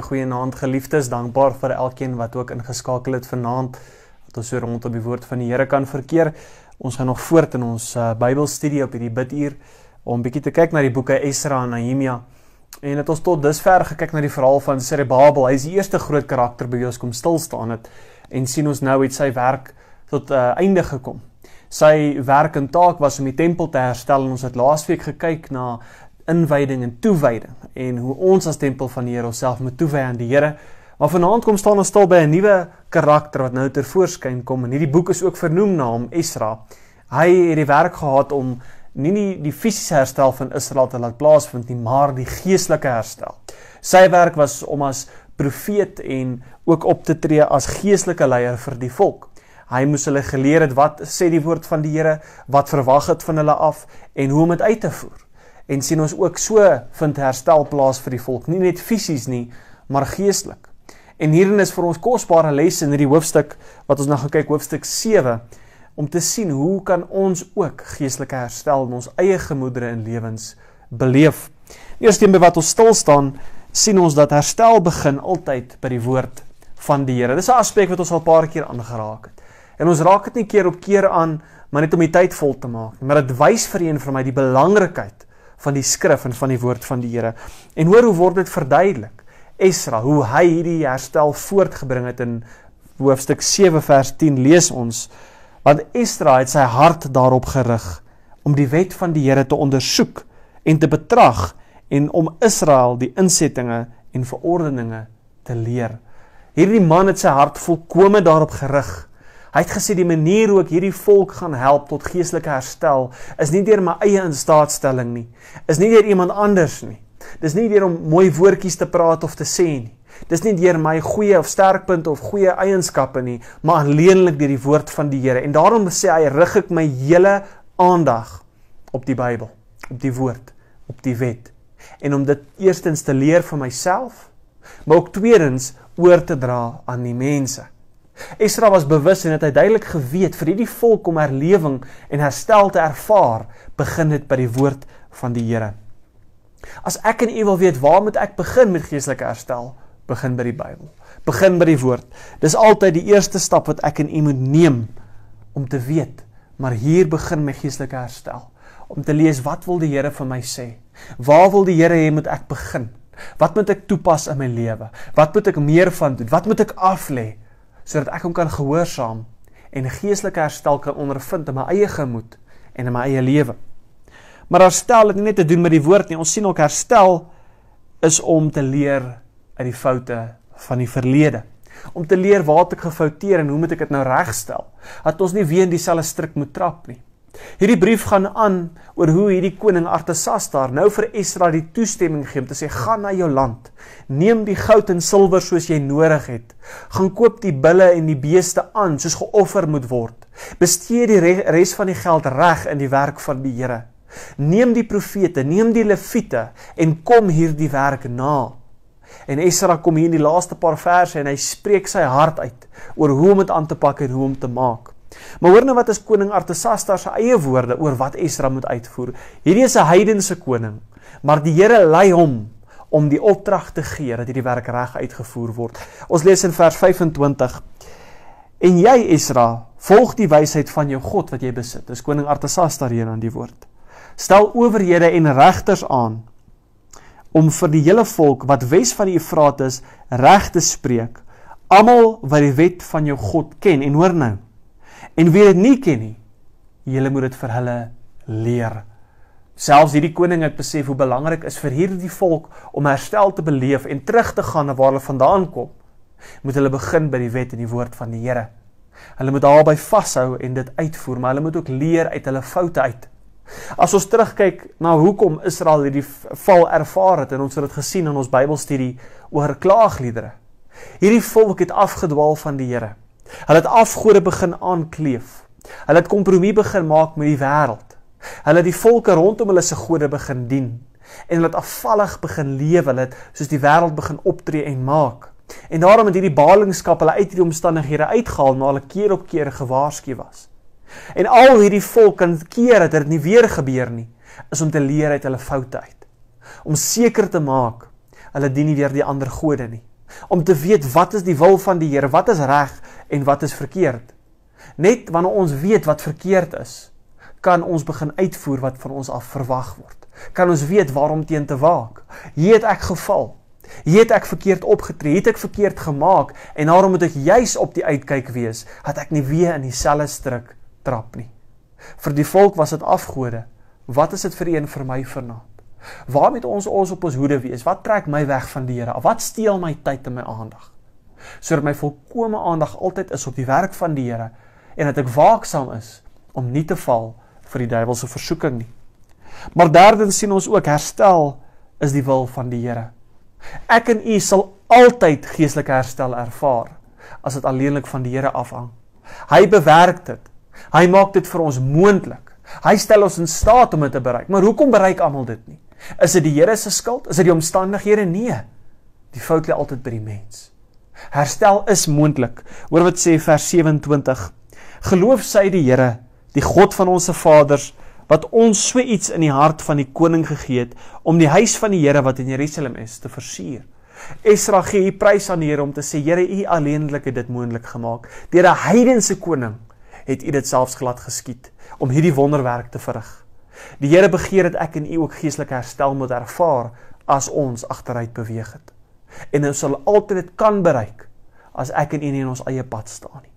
'n goeie aand geliefdes, dankbaar vir elkeen wat ook ingeskakel het vanaand dat ons so rondom die woord van die Here kan verkeer. Ons gaan nog voort in ons uh, Bybelstudie op hierdie biduur om bietjie te kyk na die boeke Esra en Nehemia. En het ons tot dusver gekyk na die verhaal van Zerubbabel. Hy is die eerste groot karakter by ons kom stil staan het en sien ons nou het sy werk tot uh, einde gekom. Sy werk en taak was om die tempel te herstel en ons het laasweek gekyk na inwyding en toewyding en hoe ons as tempel van die Here osself moet toewy aan die Here. Maar vanaand kom staan ons stil by 'n nuwe karakter wat nou ter voorskyn kom en hierdie boek is ook vernoem na hom Esra. Hy het die werk gehad om nie nie die fisiese herstel van Israel te laat plaasvind nie, maar die geestelike herstel. Sy werk was om as profeet en ook op te tree as geestelike leier vir die volk. Hy moes hulle geleer het wat sê die woord van die Here, wat verwag het van hulle af en hoe om dit uit te voer en sien ons ook so vind herstel plaas vir die volk, nie net fisies nie, maar geestelik. En hierin is vir ons kosbare lesse in hierdie hoofstuk wat ons nou gaan kyk hoofstuk 7 om te sien hoe kan ons ook geestelike herstel in ons eie gemoedere en lewens beleef. Eerstens by wat ons stil staan, sien ons dat herstel begin altyd by die woord van die Here. Dis 'n aspek wat ons al 'n paar keer aangeraak het. En ons raak dit nie keer op keer aan maar net om die tyd vol te maak, maar dit wys vir een vir my die belangrikheid van die skrif en van die woord van die Here. En hoor hoe word dit verduidelik? Esra, hoe hy hierdie herstel voortgebring het in hoofstuk 7 vers 10 lees ons want Esra het sy hart daarop gerig om die wet van die Here te ondersoek en te betrag en om Israel die insettinge en verordeninge te leer. Hierdie man het sy hart volkome daarop gerig Hy het gesê die manier hoe ek hierdie volk gaan help tot geestelike herstel is nie deur my eie instaatstelling nie. Is nie deur iemand anders nie. Dis nie deur om mooi woordjies te praat of te sê nie. Dis nie deur my goeie of sterkpunte of goeie eienskappe nie, maar alleenlik deur die woord van die Here. En daarom sê hy rig ek my hele aandag op die Bybel, op die woord, op die wet. En om dit eerstens te leer vir myself, maar ook tweedens oor te dra aan die mense. Esra was bewus en het hy duidelik geweet vir hierdie volk om herlewing en herstel te ervaar, begin dit by die woord van die Here. As ek en u wil weet waar moet ek begin met geestelike herstel, begin by die Bybel. Begin by die woord. Dis altyd die eerste stap wat ek en u moet neem om te weet, maar hier begin my geestelike herstel. Om te lees wat wil die Here vir my sê? Waar wil die Here hê moet ek begin? Wat moet ek toepas in my lewe? Wat moet ek meer van doen? Wat moet ek af lê? sodat ek hom kan gehoorsaam en geestelike herstel kan ondervind in my eie gemoed en in my eie lewe. Maar herstel het nie net te doen met die woord nie. Ons sien ook herstel is om te leer uit die foute van die verlede. Om te leer waar het ek gefouteer en hoe moet ek dit nou regstel? Dat ons nie weer in dieselfde struik moet trap nie. Hierdie brief gaan aan oor hoe hierdie koning Artasastar nou vir Esra die toestemming gee om te sê gaan na jou land. Neem die goud en silwer soos jy nodig het. Gaan koop die bulle en die beeste aan soos geoffer moet word. Bestee die res van die geld reg in die werk van die Here. Neem die profete, neem die leviete en kom hierdie werk na. En Esra kom hier in die laaste paar verse en hy spreek sy hart uit oor hoe om dit aan te pak en hoe om te maak. Maar hoor nou wat as koning Artasastar se eie woorde oor wat Esdra moet uitvoer. Hierdie is 'n heidense koning, maar die Here lei hom om die opdrag te gee dat hierdie werk reg uitgevoer word. Ons lees in vers 25. En jy Esdra, volg die wysheid van jou God wat jy besit. Dis koning Artasastar hier aan die woord. Stel owerhede en regters aan om vir die hele volk wat wes van die Efrat is reg te spreek. Almal wat die wet van jou God ken en hoor nou en wie dit nie ken nie, julle moet dit vir hulle leer. Selfs hierdie koning het besef hoe belangrik is vir hierdie volk om herstel te beleef en terug te gaan na waar hulle vandaan kom. Moet hulle begin by die wet en die woord van die Here. Hulle moet daarby vashou en dit uitvoer, maar hulle moet ook leer uit hulle foute uit. As ons terugkyk na hoekom Israel hierdie val ervaar het en ons het dit gesien in ons Bybelstudie oor klaagliedere. Hierdie volk het afgedwaal van die Here. Hulle het afgode begin aankleef. Hulle het kompromie begin maak met die wêreld. Hulle het die volke rondom hulle se gode begin dien en hulle het afvallig begin lewe, hulle het soos die wêreld begin optree en maak. En daarom het hierdie balingskap hulle uit hierdie omstandighede uitgehaal na hulle keer op keer gewaarsku was. En al hierdie volk kan keer dat dit nie weer gebeur nie, is om te leer uit hulle foute uit. Om seker te maak hulle dien nie weer die ander gode nie. Om te weet wat is die wil van die Here, wat is reg, en wat is verkeerd. Net wanneer ons weet wat verkeerd is, kan ons begin uitvoer wat van ons af verwag word. Kan ons weet waarom teen te waak. Hier het ek geval. Hier het ek verkeerd opgetree, het ek verkeerd gemaak en daarom moet ek juis op die uitkyk wees dat ek nie weer in dieselfde struik trap nie. Vir die volk was dit afgode. Wat is dit vir een vir my vernaap? Waarom moet ons ons op ons hoede wees? Wat trek my weg van die Here? Wat steel my tyd en my aandag? sodat my volkomme aandag altyd is op die werk van die Here en dat ek waaksaam is om nie te val vir die duiwelse versoeking nie. Maar derdens sien ons ook herstel is die wil van die Here. Ek en u sal altyd geestelike herstel ervaar as dit alleenlik van die Here afhang. Hy bewerk dit. Hy maak dit vir ons moontlik. Hy stel ons in staat om dit te bereik. Maar hoekom bereik almal dit nie? Is dit die Here se skuld? Is dit die omstandighede? Nee. Die fout lê altyd by die mens. Herstel is moontlik. Hoor wat sê vers 27. Geloof sy die Here, die God van ons vaders, wat ons so iets in die hart van die koning gegee het om die huis van die Here wat in Jerusalem is te versier. Esra gee hier prys aan die Here om te sê Here, U alleenlik het dit moontlik gemaak. Deur 'n heidense koning het U dit selfs glad geskied om hierdie wonderwerk te verrig. Die Here begeer dat ek en u ook geestelike herstel moet ervaar as ons agteruit beweeg het en ons sal altyd dit kan bereik as ek en u nie in ons eie pad staan nie.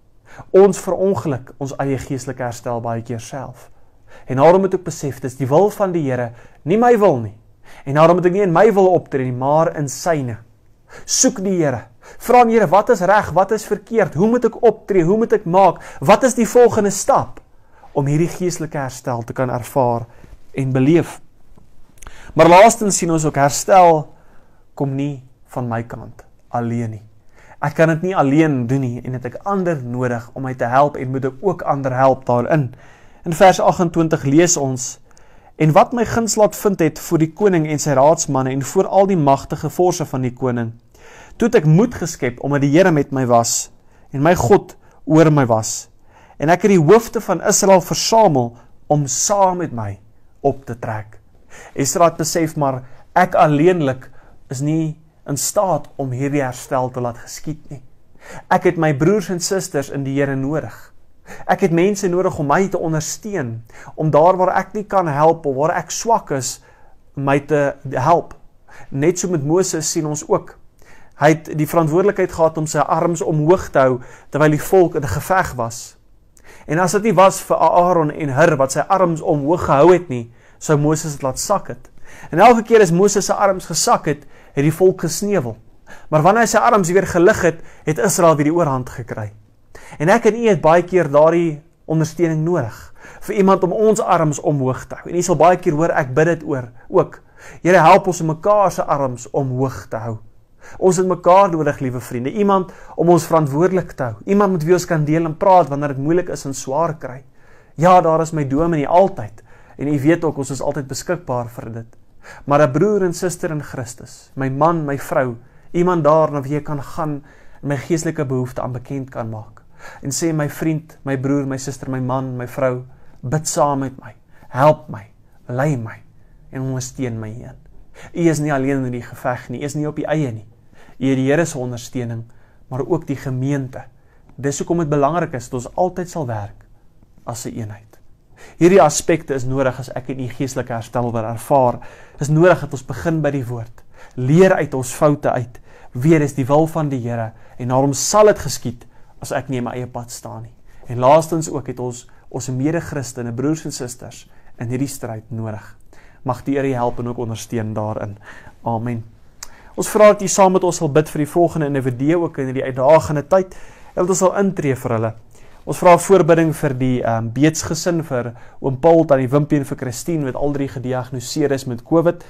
Ons verongeluk ons eie geestelike herstel baie keer self. En daarom moet ek besef dis die wil van die Here, nie my wil nie. En daarom moet ek nie in my wil optree nie, maar in syne. Soek die Here. Vra aan die Here, wat is reg, wat is verkeerd? Hoe moet ek optree? Hoe moet ek maak? Wat is die volgende stap om hierdie geestelike herstel te kan ervaar en beleef? Maar laastens sien ons ook herstel kom nie van my kant alleen nie. Ek kan dit nie alleen doen nie en het ek ander nodig om my te help en moet ek ook ander help daarin. In vers 28 lees ons en wat my guns laat vind het voor die koning en sy raadsmanne en voor al die magtige forse van die koning. Toe ek moed geskep omdat die Here met my was en my God oor my was. En ek het die hoofde van Israel versamel om saam met my op te trek. Israel besef maar ek alleenlik is nie in staat om hierdie herstel te laat geskied nie. Ek het my broers en susters in die Here nodig. Ek het mense nodig om my te ondersteun, om daar waar ek nie kan help of waar ek swak is, my te help. Net so met Moses sien ons ook. Hy het die verantwoordelikheid gehad om sy arms omhoog te hou terwyl die volk in geveg was. En as dit nie was vir Aaron en Hur wat sy arms omhoog gehou het nie, sou Moses dit laat sak het. En elke keer as Moses se arms gesak het, het die volk gesneuwel. Maar wanneer hy sy arms weer gelig het, het Israel weer die oorhand gekry. En ek en u het baie keer daardie ondersteuning nodig vir iemand om ons arms omhoog te hou. En u sal baie keer hoor ek bid dit oor ook. Here help ons om mekaar se arms omhoog te hou. Ons het mekaar nodig, liewe vriende, iemand om ons verantwoordelik te hou. Iemand met wie ons kan deel en praat wanneer dit moeilik is en swaar kry. Ja, daar is my dom in die altyd. En u weet ook ons is altyd beskikbaar vir dit. Maar 'n broer en suster in Christus, my man, my vrou, iemand daar na wie ek kan gaan en my geestelike behoeftes aan bekend kan maak en sê my vriend, my broer, my suster, my man, my vrou, bid saam met my. Help my, lei my en ondersteun my hier. U is nie alleen in die geveg nie, u is nie op u eie nie. U het die Here se ondersteuning, maar ook die gemeente. Dis hoekom dit belangrik is dat ons altyd sal werk as 'n eenheid. Hierdie aspekte is nodig as ek in u geestelike herstel wil ervaar. Is nodig dat ons begin by die woord. Leer uit ons foute uit. Weer is die wil van die Here en na hom sal dit geskied as ek nie my eie pad staan nie. En laastens ook het ons ons mede-Christene, broers en susters in hierdie stryd nodig. Mag die Here help en ook ondersteun daarin. Amen. Ons vra dat u saam met ons sal bid vir die volgende individue ook in hierdie uitdagende tyd en dat ons sal intree vir hulle. Ons vra voorbidding vir die ehm um, beetsgesin vir oom Paul tannie Wimpie en vir Christine wat al drie gediagnoseer is met COVID.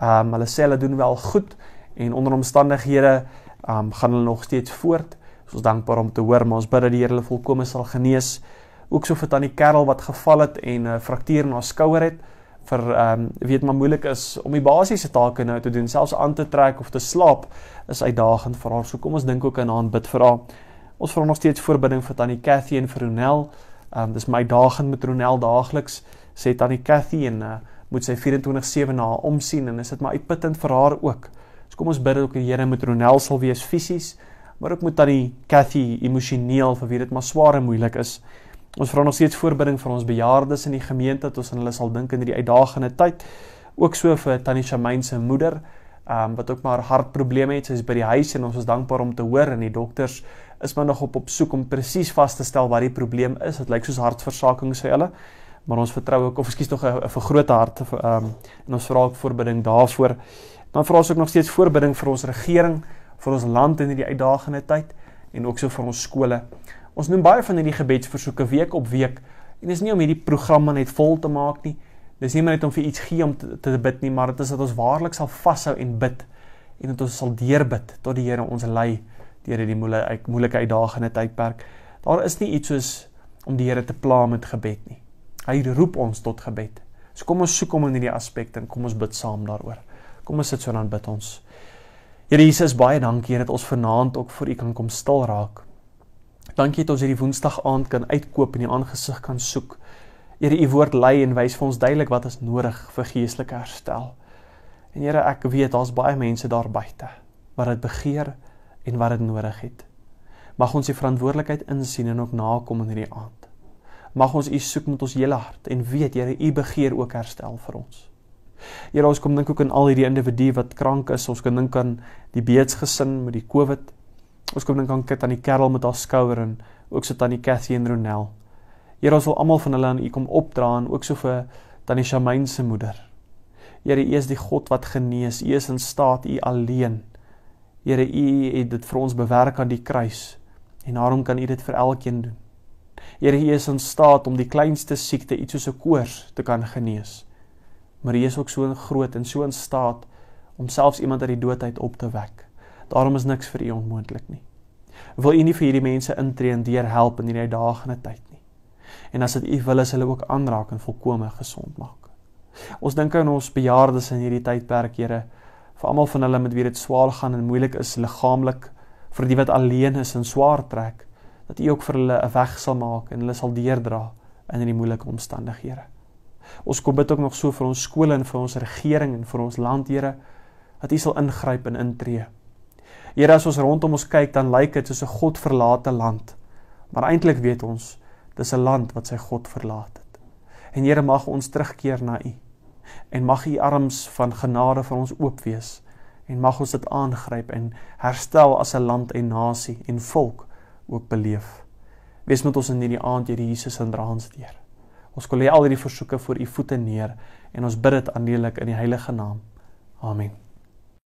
Ehm um, hulle sê hulle doen wel goed en onder omstandighede ehm um, gaan hulle nog steeds voort. So ons is dankbaar om te hoor maar ons bid dat die Here hulle volkome sal genees. Ook so vir tannie Karel wat geval het en 'n uh, fraktuur in haar skouer het vir ehm um, weet maar moeilik is om die basiese take nou te doen, selfs aan te trek of te slaap is uitdagend vir haar. So kom ons dink ook aan haar en bid vir haar. Ons vra nog steeds voorbidding vir tannie Cathy en vir Ronel. Um dis my daging met Ronel daagliks sê tannie Cathy en uh, moet sy 24/7 na omsien en is dit maar uitputtend vir haar ook. So kom ons bid dat ook die Here met Ronel sal wees fisies, maar ook met tannie Cathy emosioneel vir wie dit maar swaar en moeilik is. Ons vra nog steeds voorbidding vir ons bejaardes in die gemeente dat ons aan hulle sal dink in hierdie uitdagende tyd. Ook so vir tannie Shamaine se moeder, um wat ook maar hartprobleme het. Sy is by die huis en ons is dankbaar om te hoor en die dokters is men nog op op soek om presies vas te stel wat die probleem is. Dit lyk soos hartversaking sê hulle. Maar ons vertrou ook of skielik nog 'n vergrote hart ehm um, en ons vra ook voorbidding daarvoor. Dan vra ons ook nog steeds voorbidding vir ons regering, vir ons land in hierdie uitdagende tyd en ook so vir ons skole. Ons noem baie van hierdie gebedsversoeke week op week en dit is nie om hierdie programme net vol te maak nie. Dis nie maar net om vir iets gee om te, te bid nie, maar dit is dat ons waarlik sal vashou en bid en dat ons sal deurbid tot die Here ons lei deur hierdie moeilike moeilike uitdagende tydperk. Daar is nie iets soos om die Here te pla met gebed nie. Hy roep ons tot gebed. So kom ons soek hom in hierdie aspekte en kom ons bid saam daaroor. Kom ons sit so dan bid ons. Here Jesus, baie dankie dat ons vanaand ook vir U kan kom stil raak. Dankie dat ons hierdie Woensdag aand kan uitkoop en U aangesig kan soek. Here, U woord lei en wys vir ons duidelik wat ons nodig vir geestelike herstel. En Here, ek weet daar's baie mense daar buite wat dit begeer en wat dit nodig het. Mag ons die verantwoordelikheid insien en ook nakom in hierdie aand. Mag ons U soek met ons hele hart en weet Here, U begeer ook herstel vir ons. Here, ons kom dink ook aan al hierdie individue wat krank is. Ons kan dink aan die beedsgesin met die COVID. Ons kom dink aan Kit aan die kerel met haar skouer en ook sit aan die Cathy en Ronel. Here, ons wil almal van hulle aan U kom opdra en ook so vir tannie Shamaine se moeder. Here, U is die God wat genees. U is in staat U alleen Here U het dit vir ons bewerk aan die kruis en daarom kan U dit vir elkeen doen. Here U is in staat om die kleinste siekte, iets soos 'n koors, te kan genees. Maar U is ook so groot en so in staat om selfs iemand uit die doodheid op te wek. Daarom is niks vir U onmoontlik nie. Wil U nie vir hierdie mense intree en deur help in hierdie daagne tyd nie? En as dit U wil is hulle ook aanraak en volkome gesond maak. Ons dink aan ons bejaardes in hierdie tydperk, Here, vir almal van hulle met wie dit swaar gaan en moeilik is liggaamlik vir die wat alleen is en swaar trek dat U ook vir hulle 'n weg sal maak en hulle sal deurdra in hierdie moeilike omstandighede. Ons kom bid ook nog so vir ons skole en vir ons regering en vir ons land Here dat U sal ingryp en intree. Here as ons rondom ons kyk dan lyk dit soos 'n God verlate land. Maar eintlik weet ons dis 'n land wat sy God verlaat het. En Here mag ons terugkeer na U en mag u arms van genade vir ons oop wees en mag ons dit aangryp en herstel as 'n land en nasie en volk ook beleef. Wees met ons in hierdie aand, Here Jesus, in draans teer. Ons kom lê al hierdie versoeke voor u voete neer en ons bid dit aanneelik in die heilige naam. Amen.